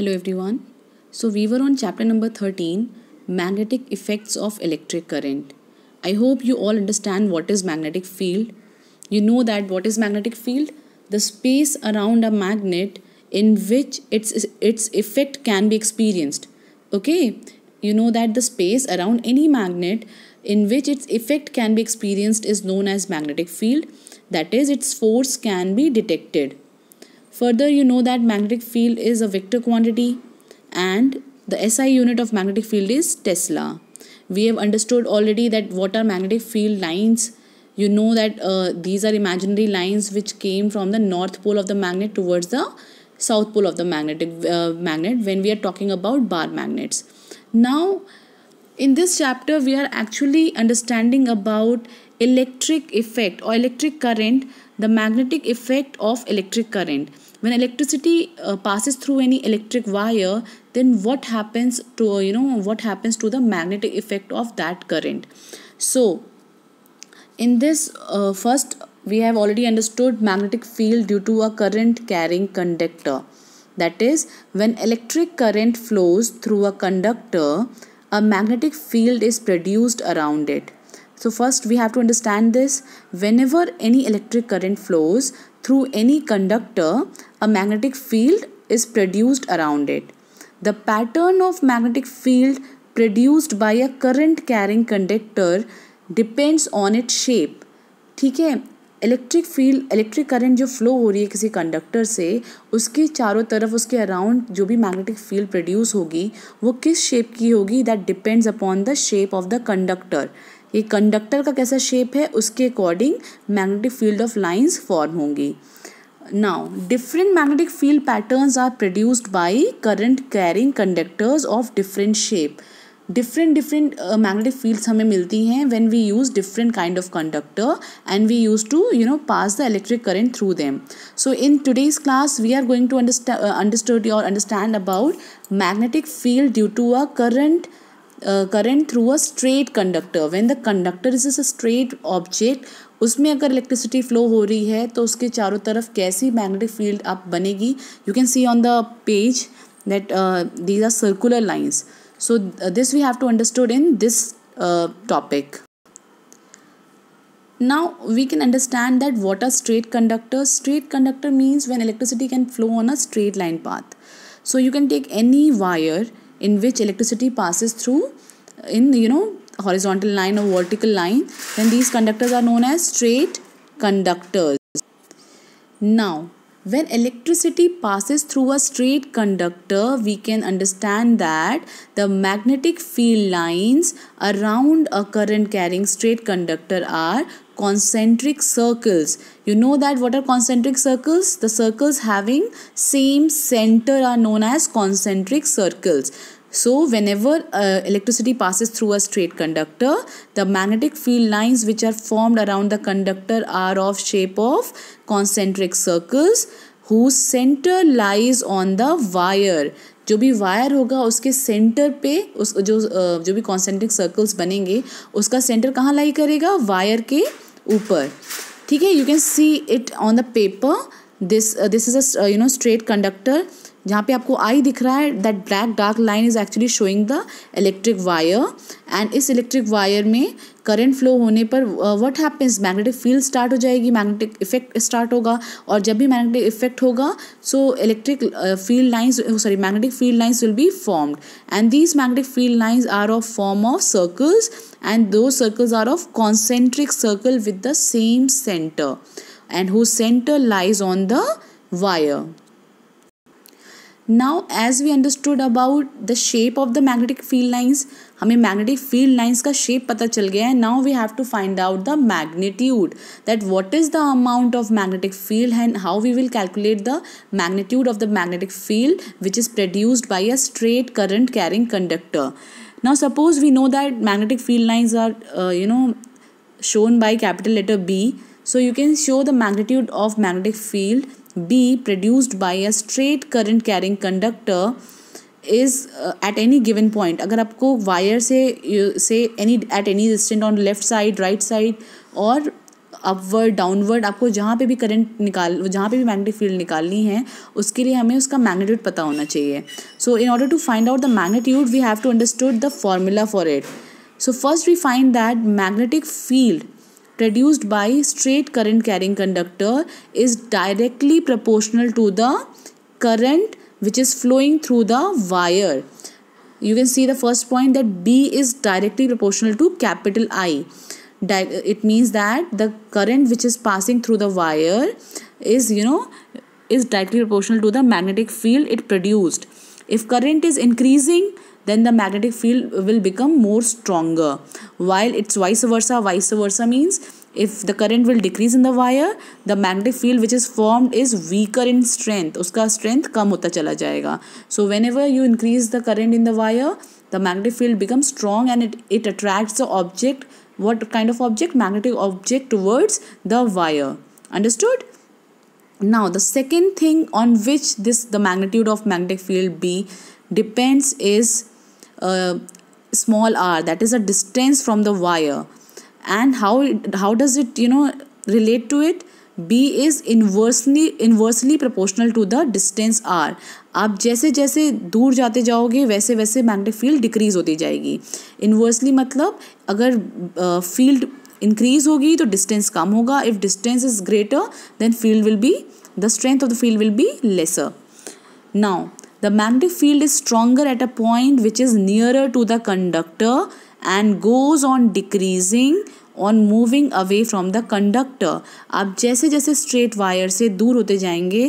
Hello everyone. So we were on chapter number 13 magnetic effects of electric current. I hope you all understand what is magnetic field. You know that what is magnetic field? The space around a magnet in which its its effect can be experienced. Okay? You know that the space around any magnet in which its effect can be experienced is known as magnetic field. That is its force can be detected Further, you know that magnetic field is a vector quantity and the SI unit of magnetic field is Tesla. We have understood already that what are magnetic field lines. You know that uh, these are imaginary lines which came from the north pole of the magnet towards the south pole of the magnetic uh, magnet when we are talking about bar magnets. Now, in this chapter we are actually understanding about electric effect or electric current the magnetic effect of electric current when electricity uh, passes through any electric wire then what happens to uh, you know what happens to the magnetic effect of that current so in this uh, first we have already understood magnetic field due to a current carrying conductor that is when electric current flows through a conductor a magnetic field is produced around it. So first we have to understand this. Whenever any electric current flows through any conductor, a magnetic field is produced around it. The pattern of magnetic field produced by a current carrying conductor depends on its shape. ठीक है electric field electric current जो flow हो रही है किसी conductor से उसके चारों तरफ उसके अराउंड जो भी मैग्नेटिक फील्ड प्रोड्यूस होगी वो किस शेप की होगी that depends upon the shape of the conductor ये कंडक्टर का कैसा शेप है उसके according magnetic field of lines form होंगी now different magnetic field patterns are produced by current carrying conductors of different shape different different magnetic fields हमें मिलती हैं when we use different kind of conductor and we use to you know pass the electric current through them so in today's class we are going to understood और understand about magnetic field due to a current current through a straight conductor when the conductor is is a straight object उसमें अगर electricity flow हो रही है तो उसके चारों तरफ कैसी मैग्नेटिक फील्ड आप बनेगी you can see on the page that these are circular lines so uh, this we have to understood in this uh, topic now we can understand that what are straight conductors straight conductor means when electricity can flow on a straight line path so you can take any wire in which electricity passes through in you know horizontal line or vertical line then these conductors are known as straight conductors now when electricity passes through a straight conductor, we can understand that the magnetic field lines around a current carrying straight conductor are concentric circles. You know that what are concentric circles? The circles having same center are known as concentric circles. So whenever uh, electricity passes through a straight conductor, the magnetic field lines which are formed around the conductor are of shape of concentric circles whose center lies on the wire. जो भी wire होगा उसके centre पे उस जो जो भी concentric circles बनेंगे उसका सेंटर कहाँ लाई करेगा वायर के ऊपर ठीक है you can see it on the paper this this is a you know straight conductor जहाँ पे आपको आई दिख रहा है that black dark line is actually showing the electric wire and इस इलेक्ट्रिक वायर में करंट फ्लो होने पर what happens magnetic field start हो जाएगी मैग्नेटिक इफेक्ट स्टार्ट होगा और जब भी मैग्नेटिक इफेक्ट होगा so electric field lines sorry magnetic field lines will be formed and these magnetic field lines are of form of circles and though circles are of concentric circle with the same centre and who centre lies on the wire now as we understood about the shape of the magnetic field lines हमें magnetic field lines का shape पता चल गया है now we have to find out the magnitude that what is the amount of magnetic field and how we will calculate the magnitude of the magnetic field which is produced by a straight current carrying conductor now suppose we know that magnetic field lines are you know shown by capital letter B so you can show the magnitude of magnetic field B produced by a straight current carrying conductor is at any given point अगर आपको wire से uh, से any at any distance on left side right side और upward downward आपको जहाँ पे भी current निकाल जहाँ पे भी मैग्नेटिक फील्ड निकालनी है उसके लिए हमें उसका मैग्नीट्यूड पता होना चाहिए so in order to find out the magnitude we have to understood the formula for it so first we find that magnetic field produced by straight current carrying conductor is directly proportional to the current which is flowing through the wire you can see the first point that B is directly proportional to capital I. It means that the current which is passing through the wire is, you know, is directly proportional to the magnetic field it produced. If current is increasing, then the magnetic field will become more stronger while it's vice versa vice versa means if the current will decrease in the wire the magnetic field which is formed is weaker in strength uska strength कम होता so whenever you increase the current in the wire the magnetic field becomes strong and it, it attracts the object what kind of object magnetic object towards the wire understood now the second thing on which this the magnitude of magnetic field b depends is small r that is a distance from the wire and how it, how does it you know relate to it b is inversely inversely proportional to the distance r आप जैसे जैसे दूर जाते जाओगे वैसे वैसे magnetic field decrease होती जाएगी इन्वर्सली मतलब अगर फील्ड uh, इंक्रीज होगी तो डिस्टेंस कम होगा if distance is greater then field will be the strength of the field will be lesser now The magnetic field is stronger at a point which is nearer to the conductor and goes on decreasing on moving away from the conductor आप जैसे जैसे straight wire से दूर होते जाएंगे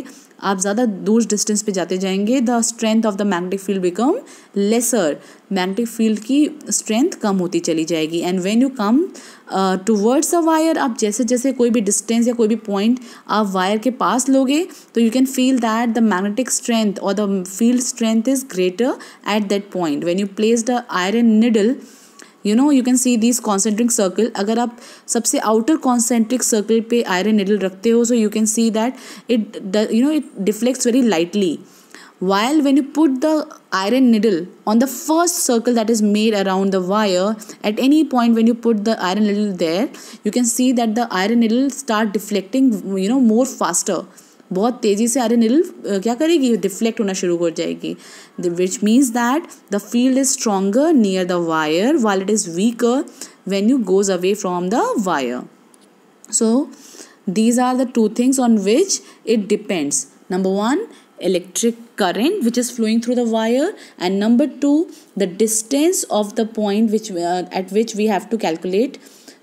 आप ज़्यादा दूर डिस्टेंस पे जाते जाएंगे the strength of the magnetic field become lesser magnetic field की स्ट्रेंथ कम होती चली जाएगी and when you come towards a wire आप जैसे जैसे कोई भी डिस्टेंस या कोई भी पॉइंट आप वायर के पास लोगे तो you can feel that the magnetic strength और the field strength is greater at that point when you place the iron needle you know you can see this concentric circle अगर आप सबसे outer concentric circle पे iron needle रखते हो so you can see that it you know it deflects very lightly while when you put the iron needle on the first circle that is made around the wire at any point when you put the iron needle there you can see that the iron needle start deflecting you know more faster बहुत तेज़ी से are N L क्या करेगी deflect होना शुरू हो जाएगी which means that the field is stronger near the wire while it is weaker when you goes away from the wire so these are the two things on which it depends number one electric current which is flowing through the wire and number two the distance of the point which uh, at which we have to calculate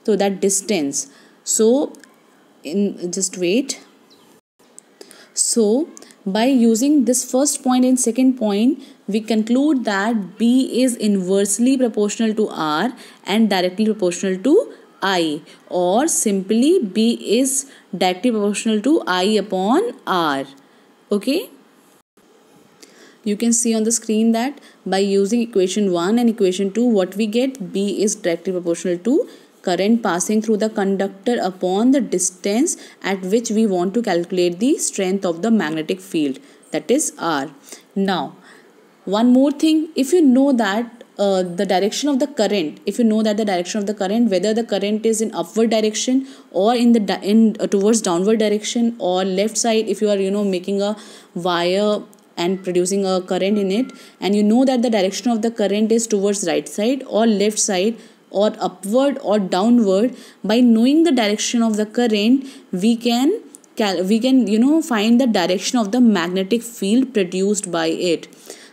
so that distance so in just wait So, by using this first point and second point, we conclude that B is inversely proportional to R and directly proportional to I or simply B is directly proportional to I upon R. Okay you can see on the screen that by using equation 1 and equation 2 what we get b is directly proportional to current passing through the conductor upon the distance at which we want to calculate the strength of the magnetic field that is R. Now one more thing if you know that uh, the direction of the current if you know that the direction of the current whether the current is in upward direction or in the in uh, towards downward direction or left side if you are you know making a wire and producing a current in it and you know that the direction of the current is towards right side or left side or upward or downward by knowing the direction of the current we can we can you know find the direction of the magnetic field produced by it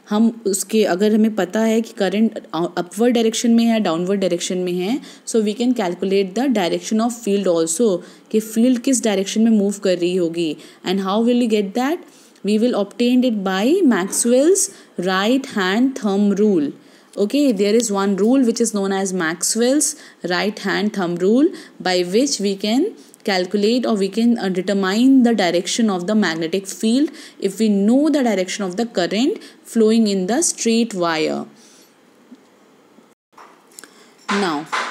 हम उसके अगर हमें पता है कि current upward direction में है downward direction में है so we can calculate the direction of field also कि फील्ड किस डायरेक्शन में मूव कर रही होगी and how will you get that we will obtain it by Maxwell's right hand थर्म rule okay there is one rule which is known as maxwell's right hand thumb rule by which we can calculate or we can uh, determine the direction of the magnetic field if we know the direction of the current flowing in the straight wire now